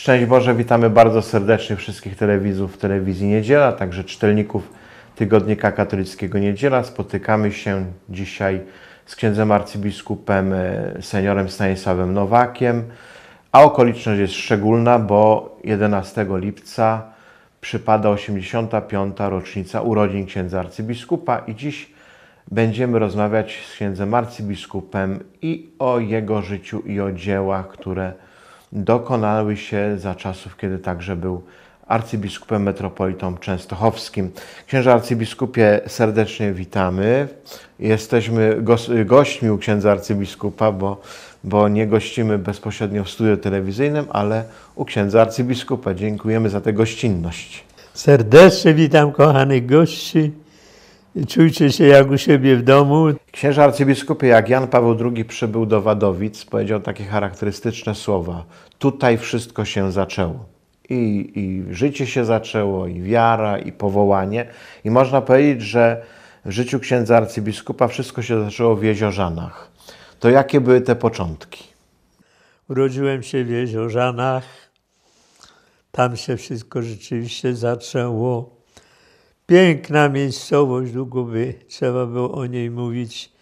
Szczęść Boże, witamy bardzo serdecznie wszystkich telewizów w Telewizji Niedziela, także czytelników Tygodnika Katolickiego Niedziela. Spotykamy się dzisiaj z księdzem arcybiskupem e, seniorem Stanisławem Nowakiem, a okoliczność jest szczególna, bo 11 lipca przypada 85. rocznica urodzin księdza arcybiskupa i dziś będziemy rozmawiać z księdzem arcybiskupem i o jego życiu i o dziełach, które dokonały się za czasów, kiedy także był arcybiskupem metropolitą częstochowskim. Księża arcybiskupie, serdecznie witamy. Jesteśmy gośćmi u księdza arcybiskupa, bo, bo nie gościmy bezpośrednio w studiu telewizyjnym, ale u księdza arcybiskupa. Dziękujemy za tę gościnność. Serdecznie witam kochanych gości Czujcie się jak u siebie w domu. Księża arcybiskupy, jak Jan Paweł II przybył do Wadowic, powiedział takie charakterystyczne słowa. Tutaj wszystko się zaczęło. I, I życie się zaczęło, i wiara, i powołanie. I można powiedzieć, że w życiu księdza arcybiskupa wszystko się zaczęło w Jeziorzanach. To jakie były te początki? Urodziłem się w Jeziorzanach. Tam się wszystko rzeczywiście zaczęło. Piękna miejscowość Długuby, trzeba było o niej mówić.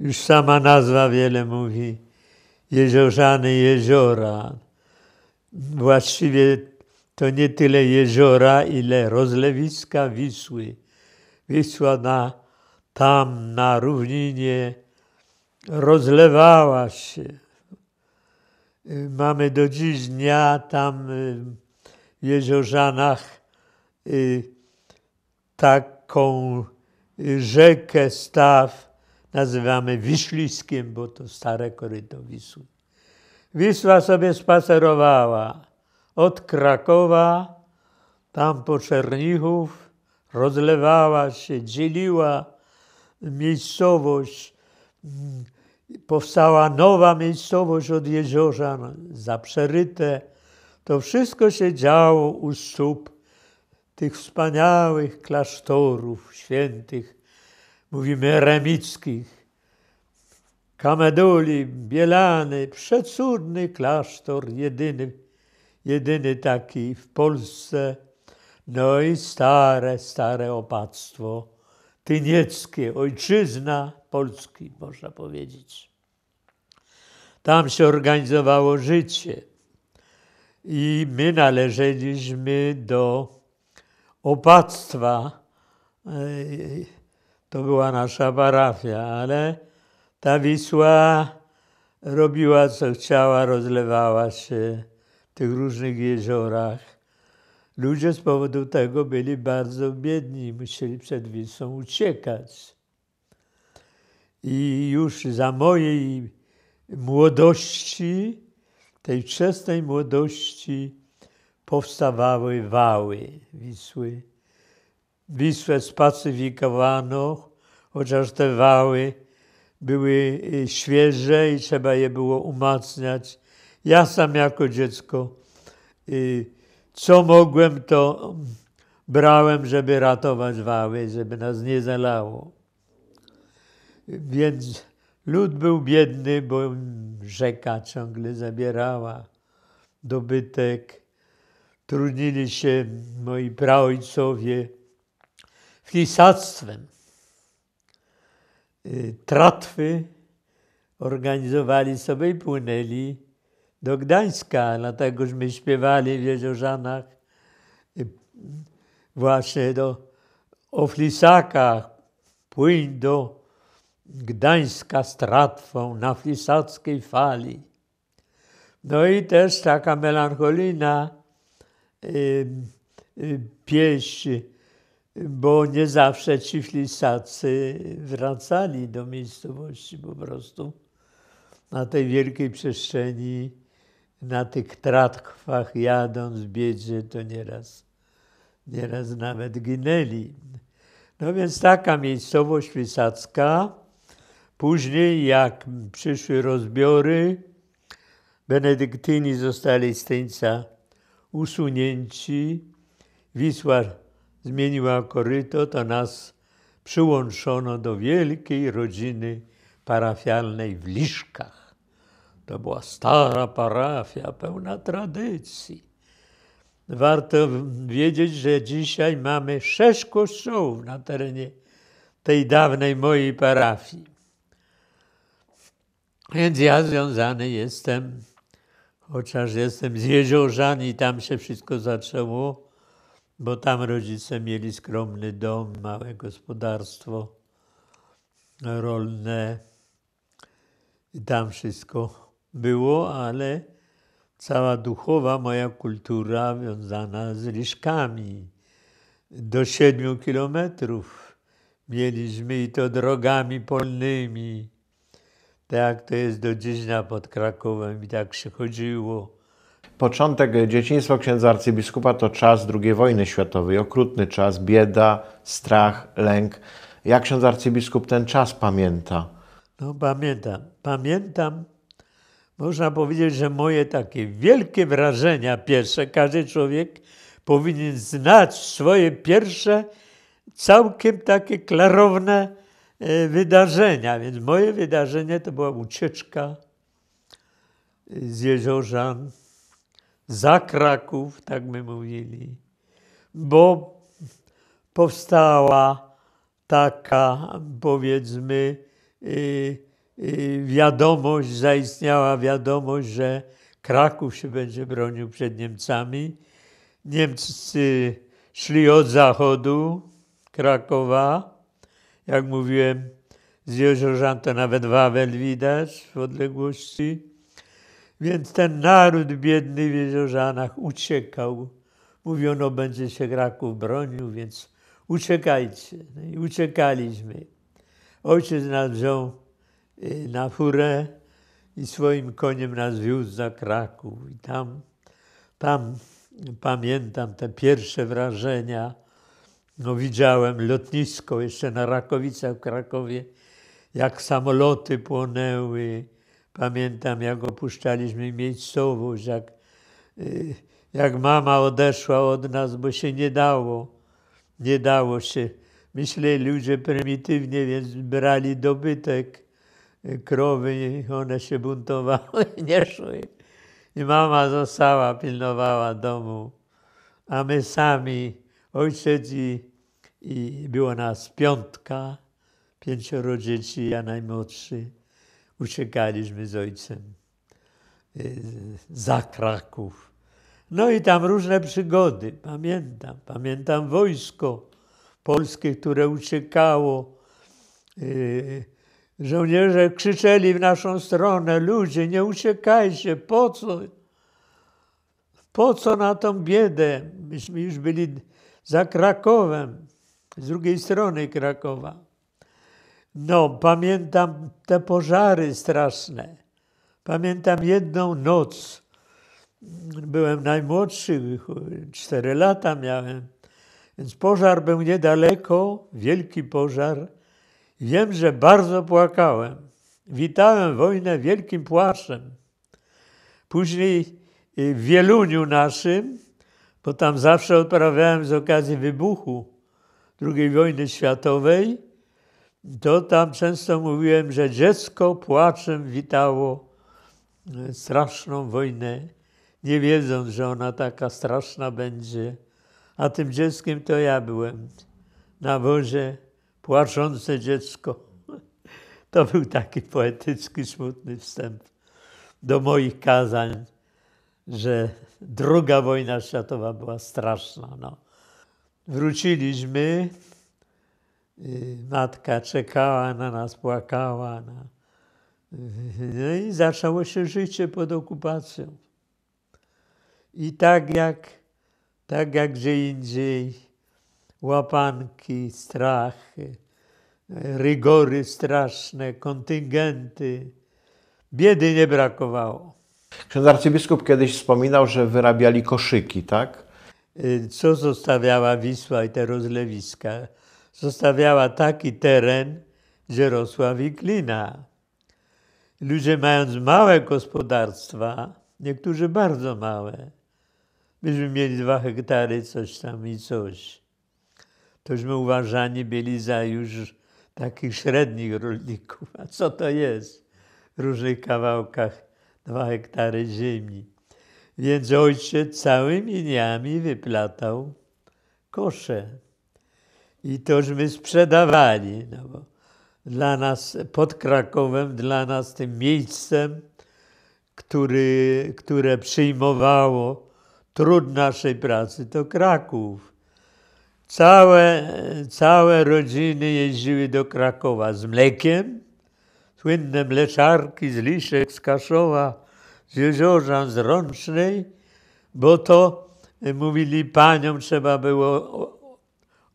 Już sama nazwa wiele mówi. Jeziorzany jeziora. Właściwie to nie tyle jeziora, ile rozlewiska Wisły. Wisła na, tam na równinie rozlewała się. Mamy do dziś dnia tam y, w Jeziorzanach y, taką y, rzekę Staw nazywamy Wiśliskiem, bo to stare koryto Wisły. Wisła sobie spacerowała od Krakowa, tam po Czernichów, rozlewała się, dzieliła miejscowość. Mm, powstała nowa miejscowość od jeziora no, Zaprzeryte. To wszystko się działo u stóp tych wspaniałych klasztorów świętych, mówimy eremickich, Kameduli, Bielany, przecudny klasztor, jedyny, jedyny taki w Polsce. No i stare, stare opactwo tynieckie, ojczyzna Polski, można powiedzieć. Tam się organizowało życie i my należeliśmy do opactwa. E, to była nasza parafia, ale ta Wisła robiła co chciała, rozlewała się w tych różnych jeziorach. Ludzie z powodu tego byli bardzo biedni, musieli przed Wisłą uciekać. I już za mojej młodości, tej wczesnej młodości, powstawały wały Wisły. Wisłę spacyfikowano, chociaż te wały były y, świeże i trzeba je było umacniać. Ja sam jako dziecko, y, co mogłem, to brałem, żeby ratować wały, żeby nas nie zalało. Więc lud był biedny, bo rzeka ciągle zabierała dobytek trudnili się moi praojcowie flisactwem. Y, tratwy organizowali sobie i płynęli do Gdańska, my śpiewali w Jeziorzanach y, właśnie do, o flisakach. Płyń do Gdańska z tratwą na flisackiej fali. No i też taka melancholijna Y, pieść, bo nie zawsze ci flisacy wracali do miejscowości po prostu na tej wielkiej przestrzeni, na tych tratkwach jadąc biedzie, to nieraz, nieraz nawet ginęli. No więc taka miejscowość flisacka. Później, jak przyszły rozbiory, benedyktyni zostali z Tyńca usunięci. Wisła zmieniła koryto, to nas przyłączono do wielkiej rodziny parafialnej w Liszkach. To była stara parafia, pełna tradycji. Warto wiedzieć, że dzisiaj mamy sześć kościołów na terenie tej dawnej mojej parafii. Więc ja związany jestem chociaż jestem z Jeziorżan i tam się wszystko zaczęło, bo tam rodzice mieli skromny dom, małe gospodarstwo rolne i tam wszystko było, ale cała duchowa moja kultura wiązana z liszkami. Do siedmiu kilometrów mieliśmy i to drogami polnymi tak jak to jest do dziś pod Krakowem i tak się chodziło. Początek dzieciństwa księdza arcybiskupa to czas II wojny światowej, okrutny czas, bieda, strach, lęk. Jak ksiądz arcybiskup ten czas pamięta? No pamiętam, pamiętam. Można powiedzieć, że moje takie wielkie wrażenia pierwsze, każdy człowiek powinien znać swoje pierwsze, całkiem takie klarowne E, wydarzenia. Więc moje wydarzenie to była ucieczka e, z Jeziorzan, za Kraków, tak my mówili, bo powstała taka, powiedzmy, e, wiadomość, zaistniała wiadomość, że Kraków się będzie bronił przed Niemcami. Niemcy szli od zachodu Krakowa, jak mówiłem, z to nawet Wawel widać w odległości. Więc ten naród biedny w Jeziorzanach uciekał. Mówiono, będzie się Kraków bronił, więc uciekajcie. No i uciekaliśmy. Ojciec nas wziął y, na furę i swoim koniem nas wiózł za Kraków. I tam, tam pamiętam te pierwsze wrażenia, no widziałem lotnisko jeszcze na Rakowicach w Krakowie, jak samoloty płonęły. Pamiętam, jak opuszczaliśmy miejscowość, jak, y, jak mama odeszła od nas, bo się nie dało. Nie dało się. Myślę, ludzie prymitywnie, więc brali dobytek y, krowy, one się buntowały, nie szły. I mama została, pilnowała domu. A my sami, ojciec i i była nas piątka, pięcioro dzieci, ja najmłodszy. Uciekaliśmy z ojcem y, za Kraków. No i tam różne przygody, pamiętam. Pamiętam wojsko polskie, które uciekało. Y, żołnierze krzyczeli w naszą stronę, ludzie, nie uciekajcie, po co? Po co na tą biedę? Myśmy już byli za Krakowem z drugiej strony Krakowa. No, pamiętam te pożary straszne. Pamiętam jedną noc. Byłem najmłodszy, cztery lata miałem, więc pożar był niedaleko, wielki pożar. Wiem, że bardzo płakałem. Witałem wojnę wielkim płaczem. Później y, w Wieluniu naszym, bo tam zawsze odprawiałem z okazji wybuchu, II wojny światowej, to tam często mówiłem, że dziecko płaczem witało e, straszną wojnę, nie wiedząc, że ona taka straszna będzie. A tym dzieckiem to ja byłem na wozie, płaczące dziecko. To był taki poetycki, smutny wstęp do moich kazań, że druga wojna światowa była straszna. No. Wróciliśmy. Y, matka czekała na nas, płakała. Na... No i zaczęło się życie pod okupacją. I tak jak, tak jak gdzie indziej, łapanki, strach, rygory straszne, kontyngenty, biedy nie brakowało. Ksiądz arcybiskup kiedyś wspominał, że wyrabiali koszyki, tak? Y, co zostawiała Wisła i te rozlewiska? Zostawiała taki teren, gdzie rosła wiklina. Ludzie mając małe gospodarstwa, niektórzy bardzo małe, myśmy mieli dwa hektary, coś tam i coś, tośmy uważani byli za już takich średnich rolników. A co to jest? W różnych kawałkach dwa hektary ziemi. Więc ojciec całymi dniami wyplatał kosze. I tośmy sprzedawali, no bo dla nas pod Krakowem, dla nas tym miejscem, który, które przyjmowało trud naszej pracy, to Kraków. Całe, całe rodziny jeździły do Krakowa z mlekiem, słynne mleczarki z Liszek, z Kaszowa, z jeziora z Rącznej, bo to y, mówili paniom trzeba było o,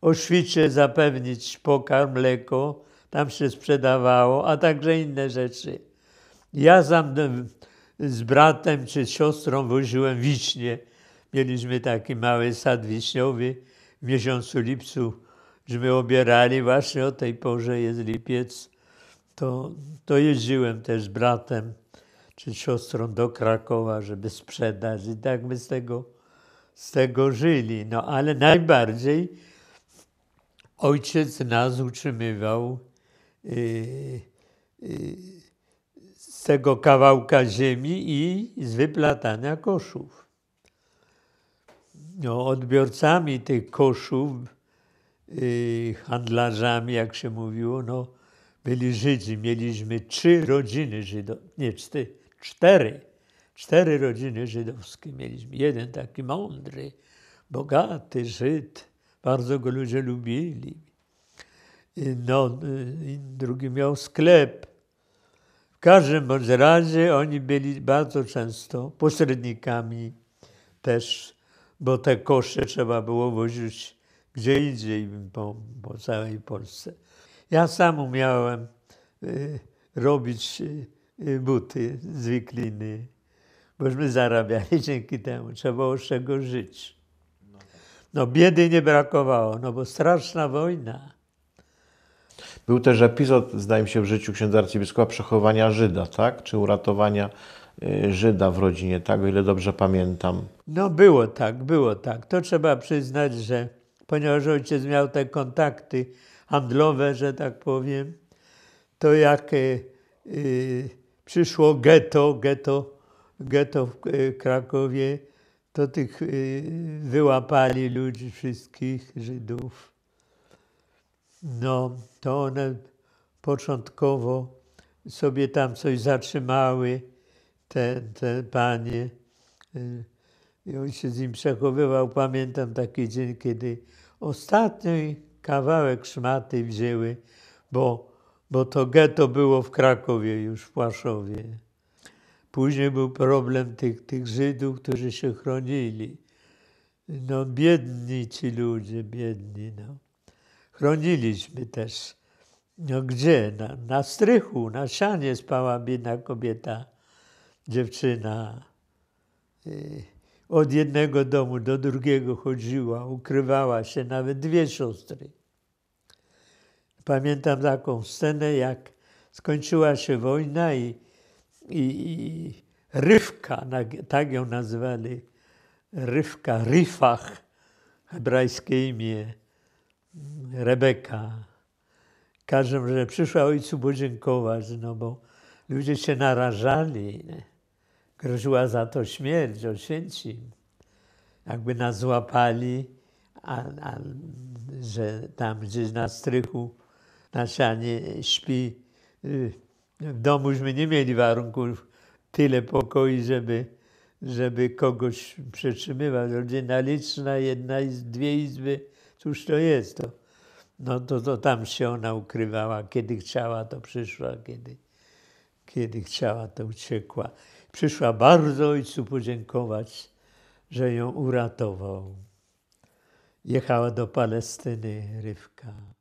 o świcie zapewnić pokarm, mleko, tam się sprzedawało, a także inne rzeczy. Ja sam z bratem czy siostrą woziłem wiśnie. Mieliśmy taki mały sad wiśniowy w miesiącu lipcu, żeśmy obierali właśnie o tej porze jest lipiec. To, to jeździłem też z bratem czy siostrą do Krakowa, żeby sprzedać. I tak my z tego, z tego żyli. No ale najbardziej ojciec nas utrzymywał y, y, z tego kawałka ziemi i z wyplatania koszów. No, odbiorcami tych koszów, yy, handlarzami, jak się mówiło, no, byli Żydzi. Mieliśmy trzy rodziny Żydów, nie cztery cztery. Cztery rodziny żydowskie mieliśmy. Jeden taki mądry, bogaty Żyd, bardzo go ludzie lubili. No, drugi miał sklep. W każdym bądź razie oni byli bardzo często pośrednikami też, bo te kosze trzeba było wozić gdzie indziej po, po całej Polsce. Ja sam umiałem y, robić y, Y, buty z wikliny, bośmy zarabiali dzięki temu, trzeba było z czego żyć. No biedy nie brakowało, no bo straszna wojna. Był też epizod, zdaje mi się, w życiu księdza arcybiskupa przechowania Żyda, tak? Czy uratowania y, Żyda w rodzinie, tak? O ile dobrze pamiętam. No było tak, było tak. To trzeba przyznać, że ponieważ ojciec miał te kontakty handlowe, że tak powiem, to jak y, przyszło getto, getto, getto w e, Krakowie, to tych e, wyłapali ludzi wszystkich, Żydów. No, to one początkowo sobie tam coś zatrzymały, te, te panie. E, I on się z nim przechowywał. Pamiętam taki dzień, kiedy ostatni kawałek szmaty wzięły, bo bo to ghetto było w Krakowie już, w Płaszowie. Później był problem tych, tych Żydów, którzy się chronili. No biedni ci ludzie, biedni. No. Chroniliśmy też. No gdzie? Na, na strychu, na sianie spała biedna kobieta, dziewczyna. Yy, od jednego domu do drugiego chodziła, ukrywała się, nawet dwie siostry. Pamiętam taką scenę, jak skończyła się wojna i, i, i Rywka, tak ją nazwali, Rywka, Ryfach, hebrajskie imię, Rebeka. każdym przyszła ojcu podziękować, no bo ludzie się narażali. Groziła za to śmierć, oświęci. Jakby nas złapali, a, a, że tam gdzieś na strychu znaczy, a śpi. Y, w domuśmy nie mieli warunków tyle pokoi, żeby, żeby kogoś przetrzymywać. Rodzina liczna, jedna i dwie izby, cóż to jest to? No to, to tam się ona ukrywała. Kiedy chciała, to przyszła, kiedy, kiedy chciała, to uciekła. Przyszła bardzo ojcu podziękować, że ją uratował. Jechała do Palestyny Rywka.